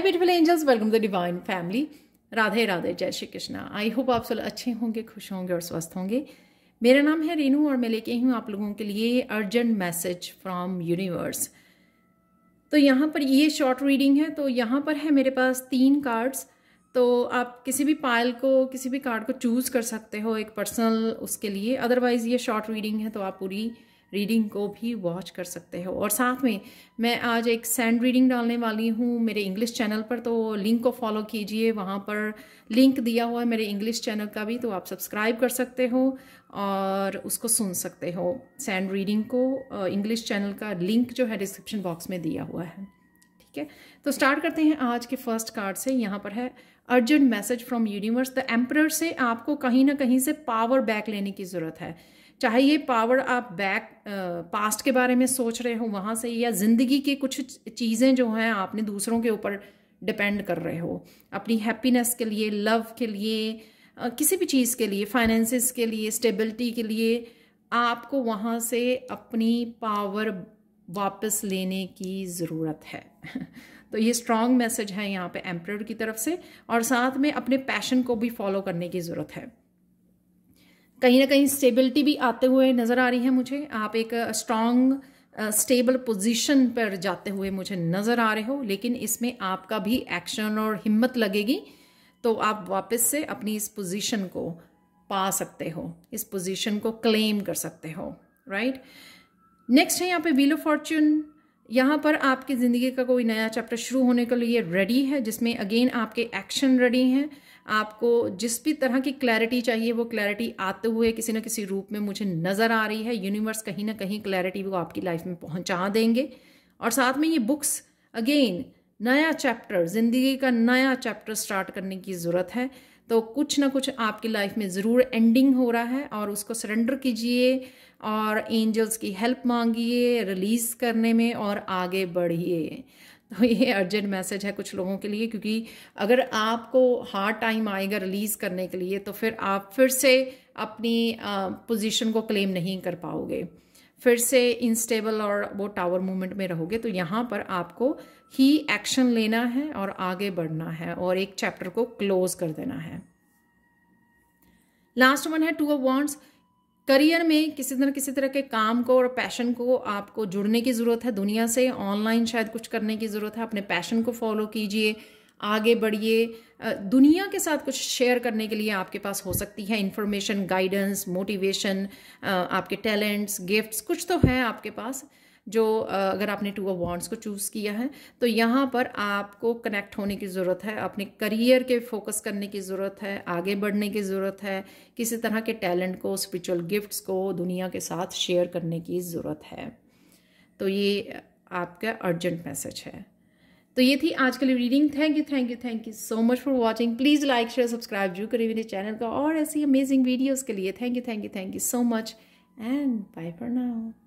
high beautiful angels welcome the divine family Radhe Radhe जय Shri Krishna I hope आप सब अच्छे होंगे खुश होंगे और स्वस्थ होंगे मेरा नाम है रेनू और मैं लेके हूँ आप लोगों के लिए अर्जेंट मैसेज फ्रॉम यूनिवर्स तो यहाँ पर ये शॉर्ट रीडिंग है तो यहाँ पर है मेरे पास तीन कार्ड्स तो आप किसी भी पायल को किसी भी कार्ड को चूज़ कर सकते हो एक पर्सनल उसके लिए अदरवाइज़ ये शॉर्ट रीडिंग है तो आप पूरी रीडिंग को भी वॉच कर सकते हो और साथ में मैं आज एक सैंड रीडिंग डालने वाली हूँ मेरे इंग्लिश चैनल पर तो लिंक को फॉलो कीजिए वहाँ पर लिंक दिया हुआ है मेरे इंग्लिश चैनल का भी तो आप सब्सक्राइब कर सकते हो और उसको सुन सकते हो सैंड रीडिंग को इंग्लिश चैनल का लिंक जो है डिस्क्रिप्शन बॉक्स में दिया हुआ है ठीक है तो स्टार्ट करते हैं आज के फर्स्ट कार्ड से यहाँ पर है urgent message from universe the emperor से आपको कहीं ना कहीं से पावर बैक लेने की ज़रूरत है चाहे ये पावर आप बैक पास्ट के बारे में सोच रहे हो वहाँ से या ज़िंदगी के कुछ चीज़ें जो हैं आपने दूसरों के ऊपर डिपेंड कर रहे हो अपनी हैप्पीनेस के लिए लव के लिए किसी भी चीज़ के लिए फाइनेंसिस के लिए स्टेबिलिटी के लिए आपको वहाँ से अपनी पावर वापस लेने की ज़रूरत है तो ये स्ट्रॉन्ग मैसेज है यहाँ पे एम्प्रेड की तरफ से और साथ में अपने पैशन को भी फॉलो करने की ज़रूरत है कहीं ना कहीं स्टेबिलिटी भी आते हुए नज़र आ रही है मुझे आप एक स्ट्रांग स्टेबल पोजीशन पर जाते हुए मुझे नज़र आ रहे हो लेकिन इसमें आपका भी एक्शन और हिम्मत लगेगी तो आप वापस से अपनी इस पोजीशन को पा सकते हो इस पोजीशन को क्लेम कर सकते हो राइट नेक्स्ट है यहाँ पे व्हील ऑफ फॉर्च्यून यहाँ पर आपकी ज़िंदगी का कोई नया चैप्टर शुरू होने के लिए रेडी है जिसमें अगेन आपके एक्शन रेडी हैं आपको जिस भी तरह की क्लैरिटी चाहिए वो क्लैरिटी आते हुए किसी न किसी रूप में मुझे नज़र आ रही है यूनिवर्स कहीं ना कहीं क्लैरिटी वो आपकी लाइफ में पहुँचा देंगे और साथ में ये बुक्स अगेन नया चैप्टर ज़िंदगी का नया चैप्टर स्टार्ट करने की ज़रूरत है तो कुछ ना कुछ आपकी लाइफ में ज़रूर एंडिंग हो रहा है और उसको सरेंडर कीजिए और एंजल्स की हेल्प मांगिए रिलीज़ करने में और आगे बढ़िए तो ये अर्जेंट मैसेज है कुछ लोगों के लिए क्योंकि अगर आपको हार्ड टाइम आएगा रिलीज़ करने के लिए तो फिर आप फिर से अपनी पोजीशन को क्लेम नहीं कर पाओगे फिर से इंस्टेबल और वो टावर मूवमेंट में रहोगे तो यहाँ पर आपको ही एक्शन लेना है और आगे बढ़ना है और एक चैप्टर को क्लोज कर देना है लास्ट वन है टू ऑफ वॉन्ट्स करियर में किसी तरह किसी तरह के काम को और पैशन को आपको जुड़ने की ज़रूरत है दुनिया से ऑनलाइन शायद कुछ करने की ज़रूरत है अपने पैशन को फॉलो कीजिए आगे बढ़िए दुनिया के साथ कुछ शेयर करने के लिए आपके पास हो सकती है इन्फॉर्मेशन गाइडेंस मोटिवेशन आपके टैलेंट्स गिफ्ट्स कुछ तो है आपके पास जो अगर आपने टू ऑफ वॉन्ट्स को चूज़ किया है तो यहाँ पर आपको कनेक्ट होने की ज़रूरत है अपने करियर के फोकस करने की ज़रूरत है आगे बढ़ने की ज़रूरत है किसी तरह के टैलेंट को स्पिरिचुअल गिफ्ट्स को दुनिया के साथ शेयर करने की ज़रूरत है तो ये आपका अर्जेंट मैसेज है तो ये थी आज के लिए reading thank you thank you thank you so much for watching please like share subscribe जरूर करें मेरे चैनल का और ऐसी अमेजिंग वीडियोज़ के लिए thank you thank you thank you so much and bye for now